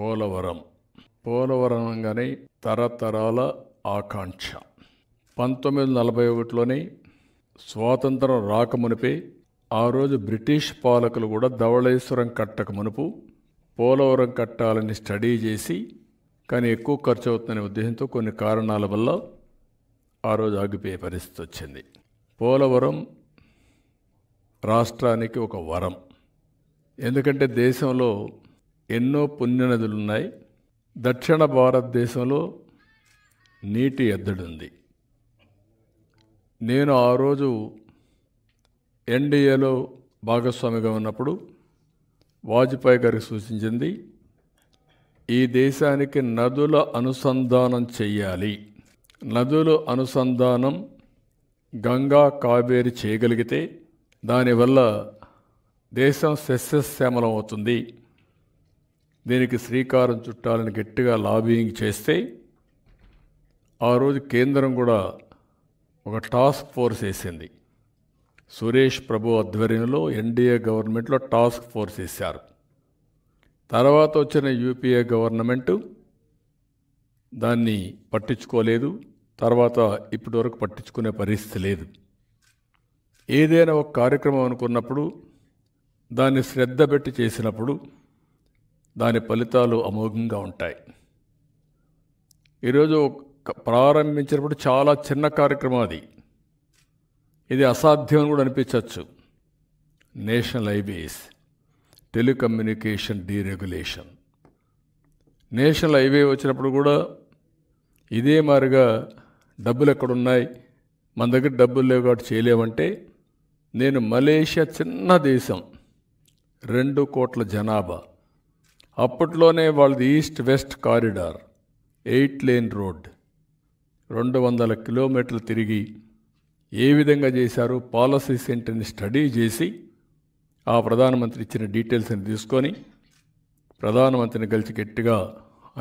పోలవరం పోలవరం అనగానే తరతరాల ఆకాంక్ష పంతొమ్మిది వందల నలభై ఒకటిలోనే స్వాతంత్రం రాకమునిపే ఆ రోజు బ్రిటిష్ పాలకులు కూడా ధవళేశ్వరం కట్టక మునుపు పోలవరం కట్టాలని స్టడీ చేసి కానీ ఎక్కువ ఖర్చు అవుతుందనే ఉద్దేశంతో కొన్ని కారణాల వల్ల ఆ రోజు ఆగిపోయే పరిస్థితి వచ్చింది పోలవరం రాష్ట్రానికి ఒక వరం ఎందుకంటే దేశంలో ఎన్నో పుణ్యనదులు ఉన్నాయి దక్షిణ భారతదేశంలో నీటి ఎద్దడుంది నేను ఆ రోజు ఎన్డీఏలో భాగస్వామిగా ఉన్నప్పుడు వాజ్పేయి గారికి సూచించింది ఈ దేశానికి నదుల అనుసంధానం చెయ్యాలి నదుల అనుసంధానం గంగా కావేరి చేయగలిగితే దానివల్ల దేశం సస్యశ్యామలం అవుతుంది దీనికి శ్రీకారం చుట్టాలని గట్టిగా లాబియింగ్ చేస్తే ఆ రోజు కేంద్రం కూడా ఒక టాస్క్ ఫోర్స్ వేసింది సురేష్ ప్రభు ఆధ్వర్యంలో ఎన్డీఏ గవర్నమెంట్లో టాస్క్ ఫోర్స్ వేశారు తర్వాత వచ్చిన యూపీఏ గవర్నమెంటు దాన్ని పట్టించుకోలేదు తర్వాత ఇప్పటి వరకు పట్టించుకునే పరిస్థితి లేదు ఏదైనా ఒక కార్యక్రమం అనుకున్నప్పుడు దాన్ని శ్రద్ధ పెట్టి చేసినప్పుడు దాని ఫలితాలు అమోఘంగా ఉంటాయి ఈరోజు ప్రారంభించినప్పుడు చాలా చిన్న కార్యక్రమం అది ఇది అసాధ్యం అని కూడా అనిపించవచ్చు national highways telecommunication deregulation national highway వచ్చినప్పుడు కూడా ఇదే మారిగా డబ్బులు ఎక్కడున్నాయి మన దగ్గర డబ్బులు లేవు కాబట్టి చేయలేమంటే నేను మలేషియా చిన్న దేశం రెండు కోట్ల జనాభా అప్పట్లోనే వాళ్ళది east west corridor eight lane road రెండు వందల కిలోమీటర్లు తిరిగి ఏ విధంగా చేశారు పాలసీ సెంటర్ని స్టడీ చేసి ఆ ప్రధానమంత్రి ఇచ్చిన డీటెయిల్స్ని తీసుకొని ప్రధానమంత్రిని కలిసి గట్టిగా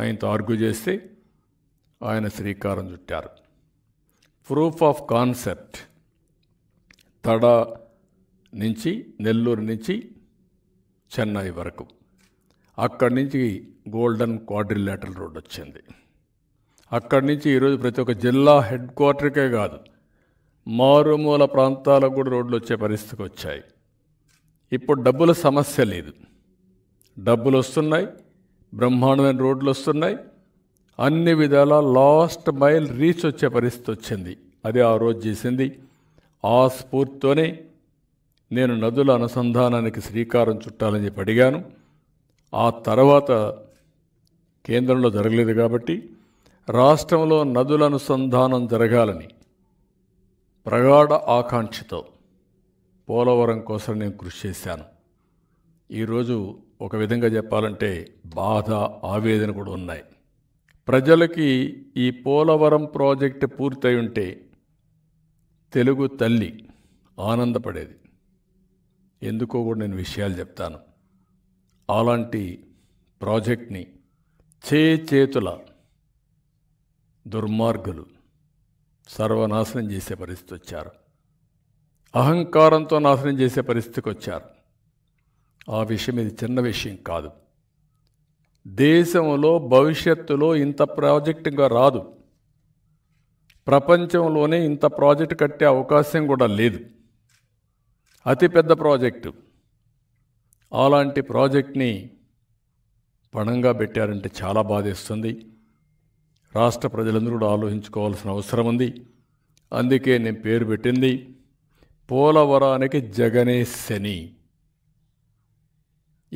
ఆయనతో ఆర్గ్యూ చేస్తే ఆయన శ్రీకారం చుట్టారు ప్రూఫ్ ఆఫ్ కాన్సెప్ట్ తడ నుంచి నెల్లూరు నుంచి చెన్నై వరకు అక్కడి నుంచి గోల్డెన్ క్వాడ్రిలేటరల్ రోడ్ వచ్చింది అక్కడి నుంచి ఈరోజు ప్రతి ఒక్క జిల్లా హెడ్ క్వార్టర్కే కాదు మారుమూల ప్రాంతాలకు కూడా రోడ్లు వచ్చే పరిస్థితికి వచ్చాయి ఇప్పుడు డబ్బుల సమస్య లేదు డబ్బులు వస్తున్నాయి బ్రహ్మాండమైన రోడ్లు వస్తున్నాయి అన్ని విధాల లాస్ట్ మైల్ రీచ్ వచ్చే పరిస్థితి వచ్చింది అది ఆ రోజు చేసింది ఆ స్ఫూర్తితోనే నేను నదుల అనుసంధానానికి శ్రీకారం చుట్టాలని చెప్పి అడిగాను ఆ తర్వాత కేంద్రంలో జరగలేదు కాబట్టి రాష్ట్రంలో నదుల అనుసంధానం జరగాలని ప్రగాఢ ఆకాంక్షతో పోలవరం కోసం నేను కృషి చేశాను ఈరోజు ఒక విధంగా చెప్పాలంటే బాధ ఆవేదన కూడా ఉన్నాయి ప్రజలకి ఈ పోలవరం ప్రాజెక్ట్ పూర్తయి ఉంటే తెలుగు తల్లి ఆనందపడేది ఎందుకో కూడా నేను విషయాలు చెప్తాను అలాంటి ప్రాజెక్ట్ని చే చేతుల దుర్మార్గులు సర్వనాశనం చేసే పరిస్థితి వచ్చారు అహంకారంతో నాశనం చేసే పరిస్థితికి వచ్చారు ఆ విషయం ఇది చిన్న విషయం కాదు దేశంలో భవిష్యత్తులో ఇంత ప్రాజెక్టుగా రాదు ప్రపంచంలోనే ఇంత ప్రాజెక్ట్ కట్టే అవకాశం కూడా లేదు అతిపెద్ద ప్రాజెక్టు అలాంటి ప్రాజెక్ట్ని పణంగా పెట్టారంటే చాలా బాధేస్తుంది రాష్ట్ర ప్రజలందరూ కూడా ఆలోచించుకోవాల్సిన అవసరం ఉంది అందుకే నేను పేరు పెట్టింది పోలవరానికి జగనే శని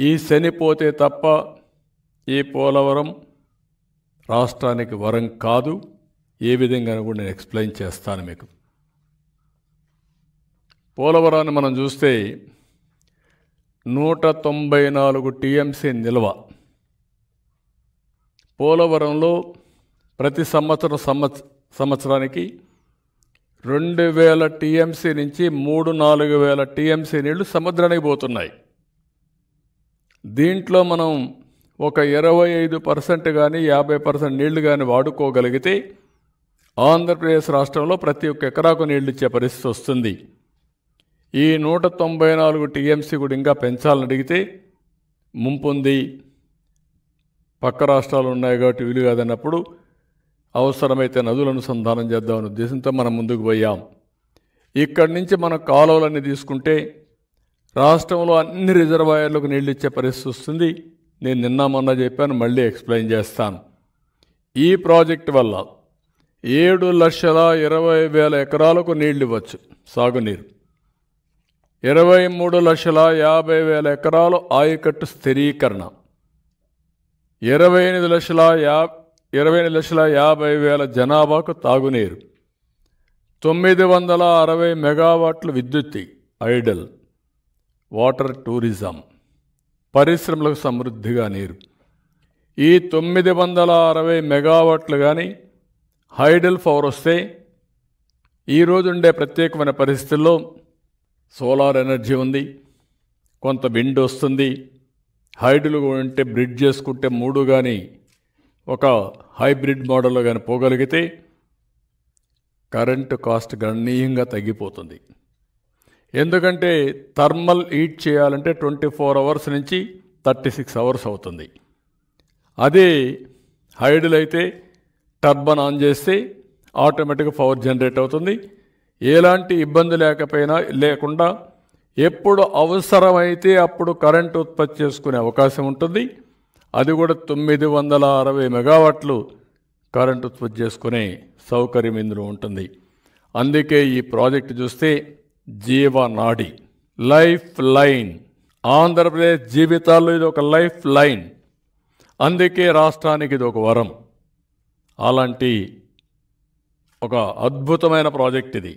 ఈ శని పోతే తప్ప ఈ పోలవరం రాష్ట్రానికి వరం కాదు ఏ విధంగా కూడా నేను ఎక్స్ప్లెయిన్ చేస్తాను మీకు పోలవరాన్ని మనం చూస్తే నూట తొంభై నాలుగు టీఎంసీ నిల్వ పోలవరంలో ప్రతి సంవత్సరం సంవత్స సంవత్సరానికి రెండు వేల టీఎంసీ నుంచి మూడు నాలుగు వేల టీఎంసీ నీళ్లు సముద్రానికి పోతున్నాయి దీంట్లో మనం ఒక ఇరవై ఐదు పర్సెంట్ కానీ యాభై పర్సెంట్ నీళ్లు కానీ వాడుకోగలిగితే ఆంధ్రప్రదేశ్ రాష్ట్రంలో ప్రతి ఒక్క ఎకరాకు నీళ్లు ఇచ్చే పరిస్థితి వస్తుంది ఈ నూట తొంభై నాలుగు టీఎంసీ కూడా ఇంకా పెంచాలని అడిగితే ముంపుంది పక్క రాష్ట్రాలు ఉన్నాయి కాబట్టి వీలు కాదన్నప్పుడు అవసరమైతే నదులను అనుసంధానం చేద్దామనే ఉద్దేశంతో మనం ముందుకు పోయాం ఇక్కడి నుంచి మనం కాలువలన్నీ తీసుకుంటే రాష్ట్రంలో అన్ని రిజర్వాయర్లకు నీళ్ళు ఇచ్చే పరిస్థితి వస్తుంది నేను నిన్న మొన్న చెప్పాను మళ్ళీ ఎక్స్ప్లెయిన్ చేస్తాను ఈ ప్రాజెక్ట్ వల్ల ఏడు లక్షల ఇరవై వేల ఎకరాలకు నీళ్ళు ఇవ్వచ్చు సాగునీరు ఇరవై మూడు లక్షల యాభై వేల ఎకరాలు ఆయకట్టు స్థిరీకరణ ఇరవై ఎనిమిది లక్షల యా ఇరవై ఎనిమిది లక్షల యాభై వేల జనాభాకు తాగునీరు తొమ్మిది వందల అరవై మెగావాట్లు విద్యుత్తి ఐడల్ వాటర్ టూరిజం పరిశ్రమలకు సమృద్ధిగా నీరు ఈ తొమ్మిది వందల అరవై మెగావాట్లు కానీ హైడల్ పవర్ వస్తే ఉండే ప్రత్యేకమైన పరిస్థితుల్లో సోలార్ ఎనర్జీ ఉంది కొంత విండ్ వస్తుంది హైడ్లు ఉంటే బ్రిడ్ చేసుకుంటే మూడు కానీ ఒక హైబ్రిడ్ మోడల్లో కానీ పోగలిగితే కరెంటు కాస్ట్ గణనీయంగా తగ్గిపోతుంది ఎందుకంటే థర్మల్ హీట్ చేయాలంటే ట్వంటీ ఫోర్ అవర్స్ నుంచి థర్టీ సిక్స్ అవర్స్ అవుతుంది అదే హైడ్లు అయితే టర్బన్ ఆన్ చేస్తే ఆటోమేటిక్గా పవర్ జనరేట్ అవుతుంది ఎలాంటి ఇబ్బంది లేకపోయినా లేకుండా ఎప్పుడు అవసరమైతే అప్పుడు కరెంటు ఉత్పత్తి చేసుకునే అవకాశం ఉంటుంది అది కూడా తొమ్మిది వందల అరవై మెగావాట్లు కరెంట్ ఉత్పత్తి చేసుకునే సౌకర్యం ఇందులో ఉంటుంది అందుకే ఈ ప్రాజెక్టు చూస్తే జీవనాడి లైఫ్ లైన్ ఆంధ్రప్రదేశ్ జీవితాల్లో ఇది ఒక లైఫ్ లైన్ అందుకే రాష్ట్రానికి ఇది ఒక వరం అలాంటి ఒక అద్భుతమైన ప్రాజెక్ట్ ఇది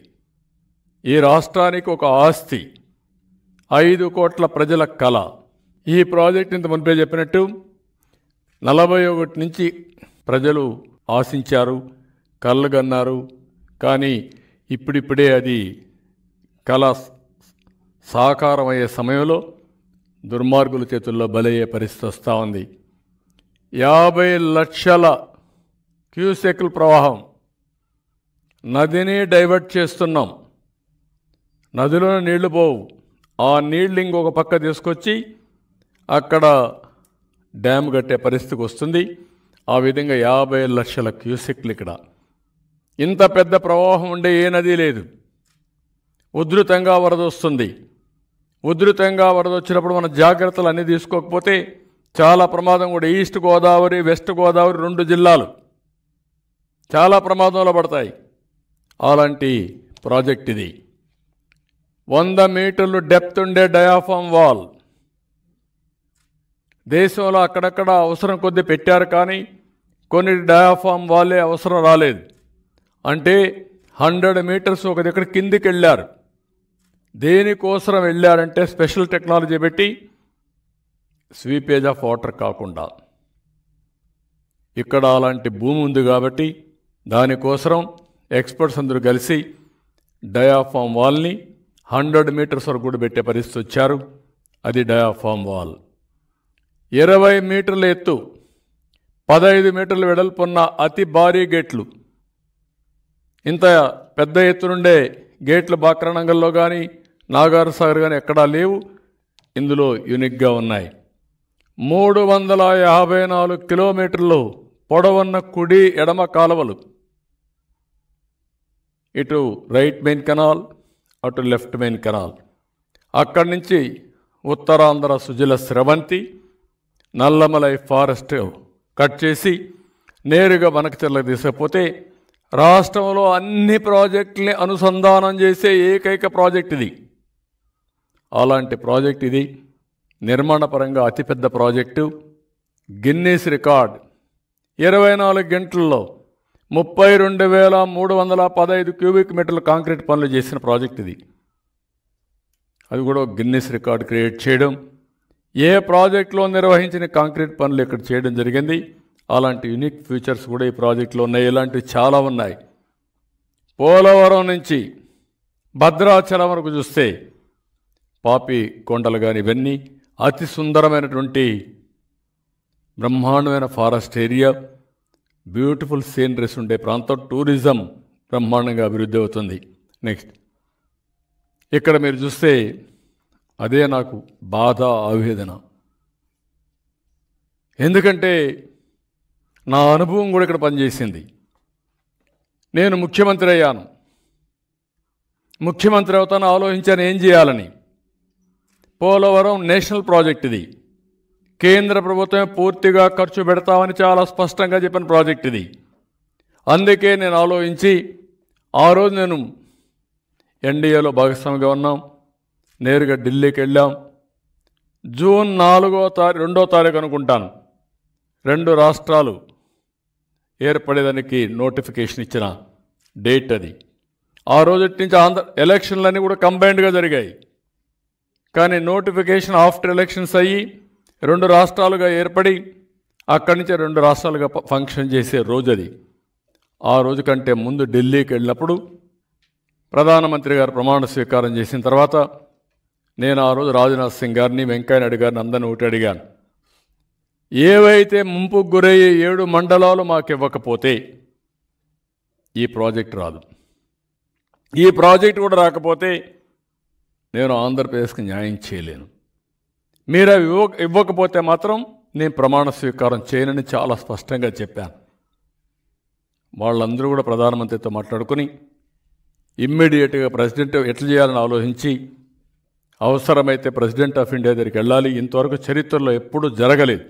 ఈ రాష్ట్రానికి ఒక ఆస్తి ఐదు కోట్ల ప్రజల కళ ఈ ప్రాజెక్ట్ ఇంత మునిపే చెప్పినట్టు నలభై ఒకటి నుంచి ప్రజలు ఆశించారు కళ్ళు కన్నారు కానీ ఇప్పుడిప్పుడే అది కళ సాకారమయ్యే సమయంలో దుర్మార్గుల చేతుల్లో బలయ్యే పరిస్థితి వస్తూ ఉంది యాభై లక్షల క్యూసెక్ల ప్రవాహం నదిని డైవర్ట్ చేస్తున్నాం నదిలో నీళ్లు పోవు ఆ నీళ్ళు ఇంకొక పక్క తీసుకొచ్చి అక్కడ డ్యామ్ కట్టే పరిస్థితికి వస్తుంది ఆ విధంగా యాభై లక్షల క్యూసెక్లు ఇక్కడ ఇంత పెద్ద ప్రవాహం ఉండే ఏ నది లేదు ఉధృతంగా వరద వస్తుంది ఉధృతంగా వరద వచ్చినప్పుడు మన జాగ్రత్తలు అన్నీ తీసుకోకపోతే చాలా ప్రమాదం కూడా ఈస్ట్ గోదావరి వెస్ట్ గోదావరి రెండు జిల్లాలు చాలా ప్రమాదంలో పడతాయి అలాంటి ప్రాజెక్ట్ ఇది వంద మీటర్లు డెప్త్ ఉండే డయాఫామ్ వాల్ దేశంలో అక్కడక్కడ అవసరం కొద్దీ పెట్టారు కానీ కొన్ని డయాఫామ్ వాళ్ళే అవసరం రాలేదు అంటే హండ్రెడ్ మీటర్స్ ఒక దగ్గర కిందికి వెళ్ళారు దేనికోసం వెళ్ళారంటే స్పెషల్ టెక్నాలజీ పెట్టి స్వీపేజ్ ఆఫ్ వాటర్ కాకుండా ఇక్కడ అలాంటి భూమి ఉంది కాబట్టి దానికోసం ఎక్స్పర్ట్స్ అందరూ కలిసి డయాఫామ్ వాల్ని హండ్రెడ్ మీటర్స్ వరకు కూడా పెట్టే పరిస్థితి వచ్చారు అది డయాఫామ్ వాల్ ఇరవై మీటర్ల ఎత్తు పదహైదు మీటర్లు వెడల్పున్న అతి భారీ గేట్లు ఇంత పెద్ద ఎత్తు నుండే గేట్లు బాక్రణంగల్లో కానీ నాగార్ సాగర్ కానీ ఎక్కడా లేవు ఇందులో యూనిక్గా ఉన్నాయి మూడు వందల యాభై నాలుగు కిలోమీటర్లు పొడవున్న కుడి ఎడమ కాలువలు ఇటు రైట్ మెయిన్ కెనాల్ అటు లెఫ్ట్ మెయిన్ కెనాల్ అక్కడి నుంచి ఉత్తరాంధ్ర సుజల స్రవంతి నల్లమలై ఫారెస్ట్ కట్ చేసి నేరుగా వనకచెర్లకు తీసుకపోతే రాష్ట్రంలో అన్ని ప్రాజెక్టుల్ని అనుసంధానం చేసే ఏకైక ప్రాజెక్ట్ ఇది అలాంటి ప్రాజెక్ట్ ఇది నిర్మాణపరంగా అతిపెద్ద ప్రాజెక్టు గిన్నీస్ రికార్డ్ ఇరవై నాలుగు గంటల్లో ముప్పై రెండు వేల మూడు వందల పదహైదు క్యూబిక్ మీటర్ల కాంక్రీట్ పనులు చేసిన ప్రాజెక్ట్ ఇది అది కూడా గిన్నెస్ రికార్డ్ క్రియేట్ చేయడం ఏ ప్రాజెక్ట్లో నిర్వహించిన కాంక్రీట్ పనులు ఇక్కడ చేయడం జరిగింది అలాంటి యునిక్ ఫీచర్స్ కూడా ఈ ప్రాజెక్ట్లో ఉన్నాయి ఇలాంటివి చాలా ఉన్నాయి పోలవరం నుంచి భద్రాచలం వరకు చూస్తే పాపి కొండలు కానీ ఇవన్నీ అతి సుందరమైనటువంటి బ్రహ్మాండమైన ఫారెస్ట్ ఏరియా బ్యూటిఫుల్ సీనరీస్ ఉండే ప్రాంతం టూరిజం బ్రహ్మాండంగా అభివృద్ధి అవుతుంది నెక్స్ట్ ఇక్కడ మీరు చూస్తే అదే నాకు బాధ ఆవేదన ఎందుకంటే నా అనుభవం కూడా ఇక్కడ పనిచేసింది నేను ముఖ్యమంత్రి అయ్యాను ముఖ్యమంత్రి అవుతాను ఆలోచించాను ఏం చేయాలని పోలవరం నేషనల్ ప్రాజెక్ట్ ఇది కేంద్ర ప్రభుత్వమే పూర్తిగా ఖర్చు పెడతామని చాలా స్పష్టంగా చెప్పిన ప్రాజెక్ట్ ఇది అందుకే నేను ఆలోచించి ఆ రోజు నేను ఎన్డీఏలో భాగస్వామిగా ఉన్నాం నేరుగా ఢిల్లీకి వెళ్ళాం జూన్ నాలుగో తారీ రెండో తారీఖు అనుకుంటాను రెండు రాష్ట్రాలు ఏర్పడేదానికి నోటిఫికేషన్ ఇచ్చిన డేట్ అది ఆ రోజు నుంచి ఆంధ్ర ఎలక్షన్లన్నీ కూడా కంబైన్డ్గా జరిగాయి కానీ నోటిఫికేషన్ ఆఫ్టర్ ఎలక్షన్స్ అయ్యి రెండు రాష్ట్రాలుగా ఏర్పడి అక్కడి నుంచి రెండు రాష్ట్రాలుగా ఫంక్షన్ చేసే రోజు అది ఆ రోజు కంటే ముందు ఢిల్లీకి వెళ్ళినప్పుడు ప్రధానమంత్రి గారు ప్రమాణ స్వీకారం చేసిన తర్వాత నేను ఆ రోజు రాజ్నాథ్ సింగ్ గారిని వెంకయ్యనాయుడు గారిని అందరిని ఒకటి అడిగాను ఏవైతే ముంపుకు గురయ్యే ఏడు మండలాలు మాకు ఇవ్వకపోతే ఈ ప్రాజెక్ట్ రాదు ఈ ప్రాజెక్ట్ కూడా రాకపోతే నేను ఆంధ్రప్రదేశ్కి న్యాయం చేయలేను మీరు అవి ఇవ్వకపోతే మాత్రం నేను ప్రమాణ స్వీకారం చేయనని చాలా స్పష్టంగా చెప్పాను వాళ్ళందరూ కూడా ప్రధానమంత్రితో మాట్లాడుకుని ఇమ్మీడియట్గా ప్రెసిడెంట్ ఎట్లా చేయాలని ఆలోచించి అవసరమైతే ప్రెసిడెంట్ ఆఫ్ ఇండియా దగ్గరికి వెళ్ళాలి ఇంతవరకు చరిత్రలో ఎప్పుడూ జరగలేదు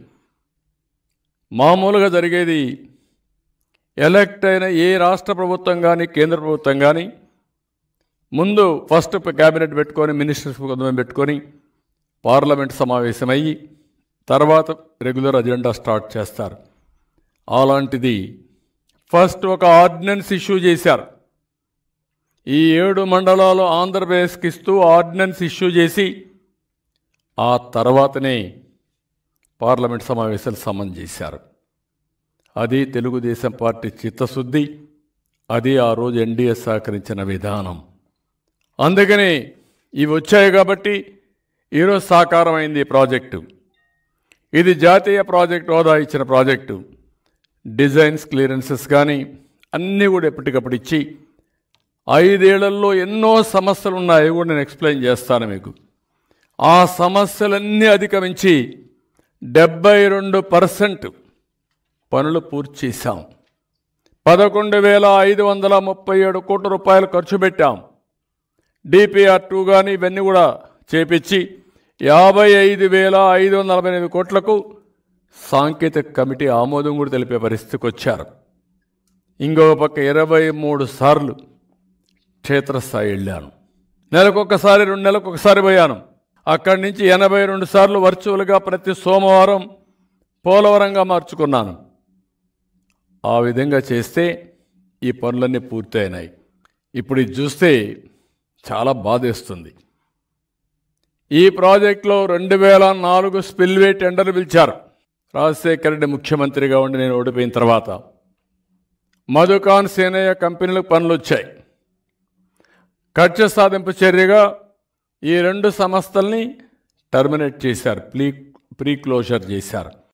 మామూలుగా జరిగేది ఎలక్ట్ అయిన ఏ రాష్ట్ర ప్రభుత్వం కానీ కేంద్ర ప్రభుత్వం కానీ ముందు ఫస్ట్ క్యాబినెట్ పెట్టుకొని మినిస్టర్స్ కొంతమంది పెట్టుకొని పార్లమెంట్ సమావేశమై తర్వాత రెగ్యులర్ అజెండా స్టార్ట్ చేస్తారు అలాంటిది ఫస్ట్ ఒక ఆర్డినెన్స్ ఇష్యూ చేశారు ఈ ఏడు మండలాలు ఆంధ్రప్రదేశ్కి ఇస్తూ ఆర్డినెన్స్ ఇష్యూ చేసి ఆ తర్వాతనే పార్లమెంట్ సమావేశాలు సమన్ చేశారు అది తెలుగుదేశం పార్టీ చిత్తశుద్ధి అది ఆ రోజు ఎన్డీఏ సహకరించిన విధానం అందుకని ఇవి వచ్చాయి కాబట్టి ఈరోజు సాకారమైంది ఈ ప్రాజెక్టు ఇది జాతీయ ప్రాజెక్ట్ హోదా ఇచ్చిన ప్రాజెక్టు డిజైన్స్ క్లియరెన్సెస్ కానీ అన్నీ కూడా ఎప్పటికప్పుడు ఇచ్చి ఐదేళ్లలో ఎన్నో సమస్యలు ఉన్నాయి కూడా నేను ఎక్స్ప్లెయిన్ చేస్తాను మీకు ఆ సమస్యలన్నీ అధిగమించి డెబ్బై రెండు పర్సెంట్ పనులు పూర్తి చేశాం పదకొండు వేల ఐదు వందల ముప్పై ఏడు కోట్ల రూపాయలు ఖర్చు పెట్టాం డిపిఆర్ టూ కానీ ఇవన్నీ కూడా చేపించి యాభై ఐదు వేల ఐదు వందల నలభై ఎనిమిది కోట్లకు సాంకేతిక కమిటీ ఆమోదం కూడా తెలిపే పరిస్థితికి వచ్చారు ఇంకొక పక్క ఇరవై మూడు సార్లు క్షేత్రస్థాయి వెళ్ళాను నెలకొకసారి రెండు నెలలకు ఒకసారి పోయాను అక్కడి నుంచి ఎనభై రెండు సార్లు వర్చువల్గా ప్రతి సోమవారం పోలవరంగా మార్చుకున్నాను ఆ విధంగా చేస్తే ఈ పనులన్నీ పూర్తయినాయి ఇప్పుడు ఇది చూస్తే చాలా బాధేస్తుంది ఈ ప్రాజెక్టులో రెండు వేల నాలుగు స్పిల్వే టెండర్ పిలిచారు రాజశేఖర రెడ్డి ముఖ్యమంత్రిగా ఉండి నేను ఓడిపోయిన తర్వాత మధుకాన్ సేనయ్య కంపెనీలకు పనులు వచ్చాయి ఖర్చు సాధింపు చర్యగా ఈ రెండు సంస్థల్ని టర్మినేట్ చేశారు ప్రీ ప్రీక్లోజర్ చేశారు